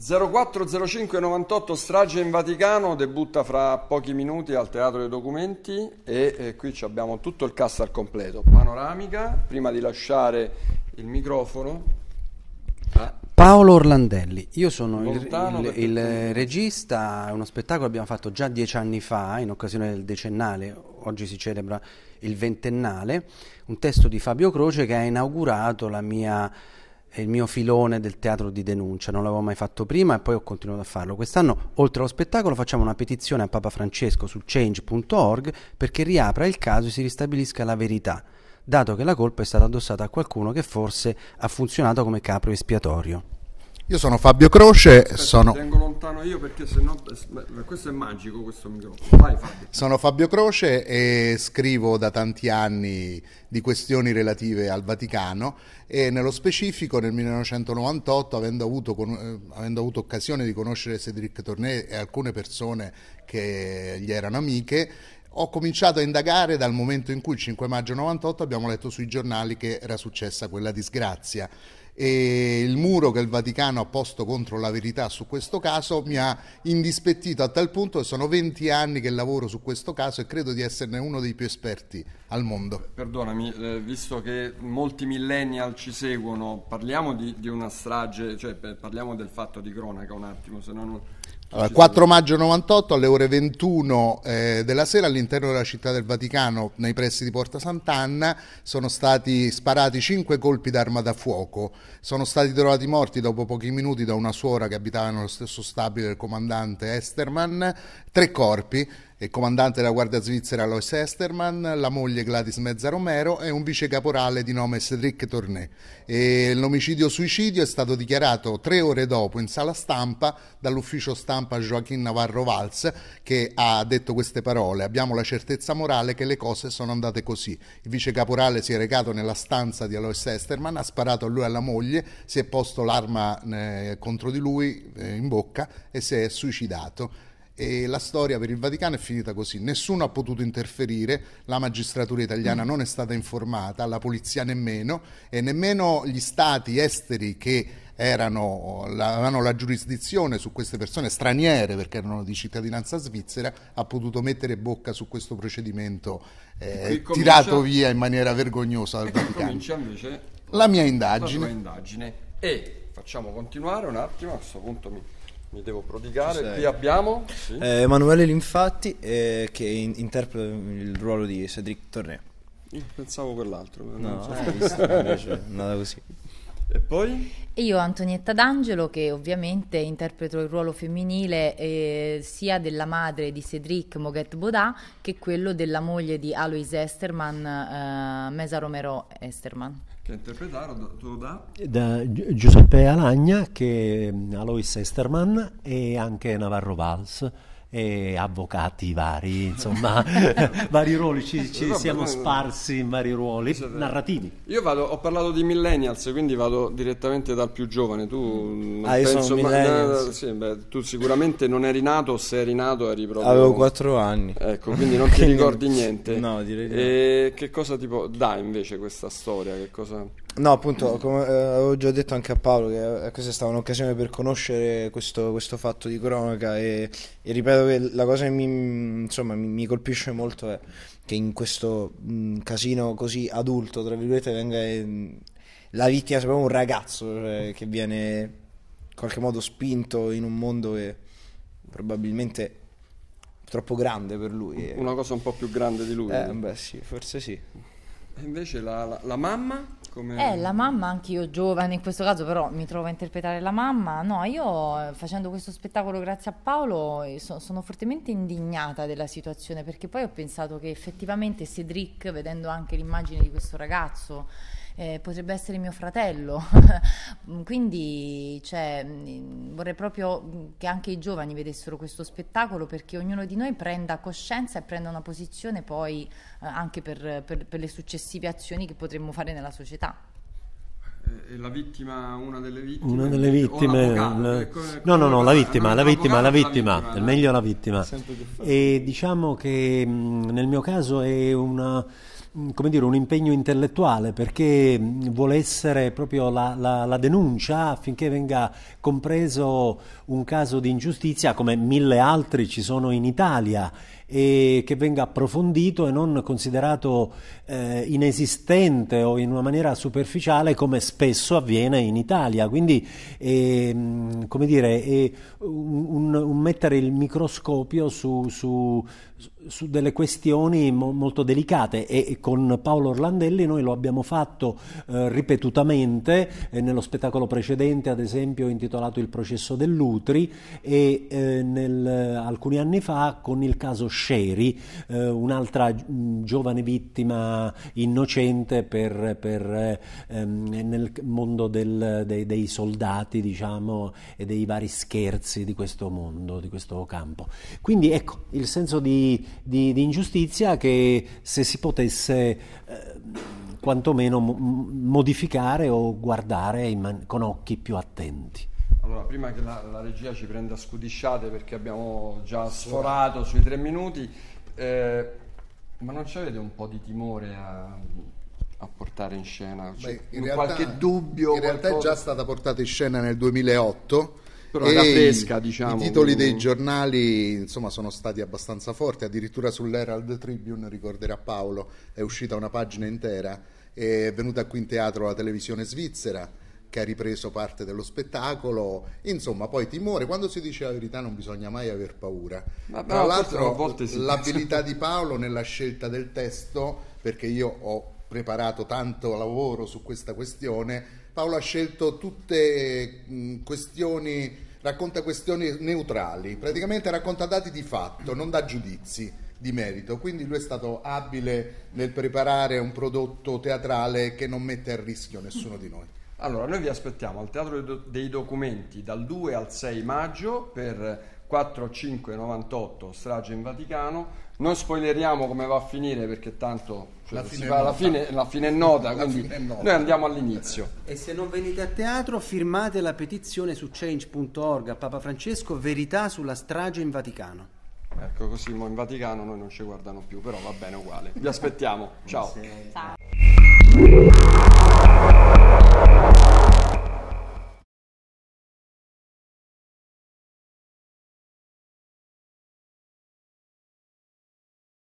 040598 strage in Vaticano debutta fra pochi minuti al Teatro dei Documenti e eh, qui abbiamo tutto il cast al completo. Panoramica, prima di lasciare il microfono. Ah. Paolo Orlandelli, io sono il, il, il regista, è uno spettacolo che abbiamo fatto già dieci anni fa in occasione del decennale, oggi si celebra il ventennale, un testo di Fabio Croce che ha inaugurato la mia è il mio filone del teatro di denuncia, non l'avevo mai fatto prima e poi ho continuato a farlo. Quest'anno, oltre allo spettacolo, facciamo una petizione a Papa Francesco su change.org perché riapra il caso e si ristabilisca la verità, dato che la colpa è stata addossata a qualcuno che forse ha funzionato come capro espiatorio. Io sono Fabio Croce, Aspetta, sono... Tengo lontano io perché sennò... questo è magico questo microfono. Vai Fabio. Sono Fabio Croce e scrivo da tanti anni di questioni relative al Vaticano e nello specifico nel 1998 avendo avuto, con... Eh, avendo avuto occasione di conoscere Cédric Tornet e alcune persone che gli erano amiche ho cominciato a indagare dal momento in cui il 5 maggio 98 abbiamo letto sui giornali che era successa quella disgrazia e il muro che il Vaticano ha posto contro la verità su questo caso mi ha indispettito a tal punto che sono 20 anni che lavoro su questo caso e credo di esserne uno dei più esperti al mondo. Perdonami, eh, visto che molti millennial ci seguono, parliamo di, di una strage, cioè parliamo del fatto di cronaca un attimo, se no non allora, 4 maggio 98 alle ore 21 eh, della sera all'interno della città del Vaticano, nei pressi di Porta Sant'Anna, sono stati sparati 5 colpi d'arma da fuoco. Sono stati trovati morti dopo pochi minuti da una suora che abitava nello stesso stabile del comandante Esterman, tre corpi e comandante della Guardia Svizzera Lois Esterman, la moglie Gladys Mezza Romero e un vice caporale di nome Cedric Tourné. E l'omicidio-suicidio è stato dichiarato tre ore dopo in sala stampa dall'ufficio stampa Joaquin Navarro Valls che ha detto queste parole. Abbiamo la certezza morale che le cose sono andate così. Il vice caporale si è recato nella stanza di Alois Esterman, ha sparato a lui e alla moglie, si è posto l'arma eh, contro di lui eh, in bocca e si è suicidato e la storia per il Vaticano è finita così, nessuno ha potuto interferire, la magistratura italiana non è stata informata, la polizia nemmeno e nemmeno gli stati esteri che erano, avevano la giurisdizione su queste persone straniere perché erano di cittadinanza svizzera, ha potuto mettere bocca su questo procedimento eh, comincia, tirato via in maniera vergognosa dal Vaticano. Comincia invece la mia indagine. La indagine. E facciamo continuare un attimo, a questo punto mi mi devo prodigare. Qui abbiamo sì. eh, Emanuele Linfatti eh, che in- interpreta il ruolo di Cedric Torneo. Pensavo quell'altro, no, so. eh, visto, invece, andata così. E poi? E io Antonietta D'Angelo che ovviamente interpreto il ruolo femminile eh, sia della madre di Cédric Moguet Baudin che quello della moglie di Alois Esterman, eh, Mesa Romero Esterman. Che interpretato da? Da Giuseppe Alagna, che mm, Alois Esterman e anche Navarro Valls e avvocati vari, insomma, vari ruoli, ci, ci esatto, no, siamo no, sparsi in vari ruoli sì, narrativi. Io vado, ho parlato di millennials, quindi vado direttamente dal più giovane, tu, ah, penso, ma, eh, sì, beh, tu sicuramente non eri nato, se eri nato eri proprio... Avevo quattro anni. Ecco, quindi non ti ricordi niente. no, direi di e Che cosa ti può... dà invece questa storia? Che cosa... No, appunto, come eh, avevo già detto anche a Paolo, che eh, questa è stata un'occasione per conoscere questo, questo fatto di cronaca e, e, ripeto che la cosa che mi, insomma, mi, mi colpisce molto è che in questo mh, mm, casino così adulto, tra virgolette, venga eh, la vittima, sappiamo, un ragazzo cioè, che viene in qualche modo spinto in un mondo che probabilmente è troppo grande per lui. Eh. Una cosa un po' più grande di lui. Eh, beh sì, forse sì. E invece la, la, la mamma come... Eh, la mamma, anch'io giovane in questo caso, però mi trovo a interpretare la mamma. No, io eh, facendo questo spettacolo grazie a Paolo eh, so, sono fortemente indignata della situazione perché poi ho pensato che effettivamente Cedric, vedendo anche l'immagine di questo ragazzo, eh, potrebbe essere mio fratello. Quindi cioè, mm, vorrei proprio mm, che anche i giovani vedessero questo spettacolo perché ognuno di noi prenda coscienza e prenda una posizione poi eh, anche per, per, per le successive azioni che potremmo fare nella società eh, la vittima, una delle vittime, una delle vittime la... Ecco, ecco, no, no, no, la vittima, la vittima, la vittima, è meglio la vittima. E diciamo che mh, mm, nel mio caso è una come dire, un impegno intellettuale perché vuole essere proprio la, la, la, denuncia affinché venga compreso un caso di ingiustizia come mille altri ci sono in Italia e che venga approfondito e non considerato eh, inesistente o in una maniera superficiale come spesso avviene in Italia. Quindi, è, ehm, come dire, eh, un, un, mettere il microscopio su, su, su delle questioni mo, molto delicate e, e, con Paolo Orlandelli noi lo abbiamo fatto eh, ripetutamente eh, nello spettacolo precedente, ad esempio intitolato Il processo dell'Utri e eh, nel, alcuni anni fa con il caso Sheri, eh, un'altra mm, giovane vittima innocente per, per, ehm, nel mondo del, dei, dei, soldati diciamo, e dei vari scherzi di questo mondo, di questo campo. Quindi ecco il senso di, di, di ingiustizia che se si potesse eh, quantomeno modificare o guardare man- con occhi più attenti. Allora, prima che la, la, regia ci prenda scudisciate perché abbiamo già sforato sui tre minuti, eh, ma non ci avete un po' di timore a, a portare in scena? Cioè, Beh, in realtà, qualche dubbio? In realtà qualcosa? è già stata portata in scena nel 2008. Però era fresca, diciamo. I titoli dei giornali insomma, sono stati abbastanza forti, addirittura sull'Herald Tribune, ricorderà Paolo, è uscita una pagina intera, è venuta qui in teatro la televisione svizzera che ha ripreso parte dello spettacolo. Insomma, poi timore, quando si dice la verità non bisogna mai aver paura. Ma Tra l'altro sì. l'abilità di Paolo nella scelta del testo, perché io ho preparato tanto lavoro su questa questione, Paolo ha scelto tutte mh, mm, questioni, racconta questioni neutrali, praticamente racconta dati di fatto, non dà giudizi di merito. Quindi lui è stato abile nel preparare un prodotto teatrale che non mette a rischio nessuno di noi. Allora, noi vi aspettiamo al Teatro dei Documenti dal 2 al 6 maggio per 4598 strage in Vaticano. Non spoileriamo come va a finire perché tanto cioè, la, fine va, la, fine, la, fine è nota, la quindi è nota. noi andiamo all'inizio. E se non venite a teatro firmate la petizione su change.org a Papa Francesco Verità sulla strage in Vaticano. Ecco così, in Vaticano noi non ci guardano più, però va bene uguale. Vi aspettiamo, ciao. Ciao.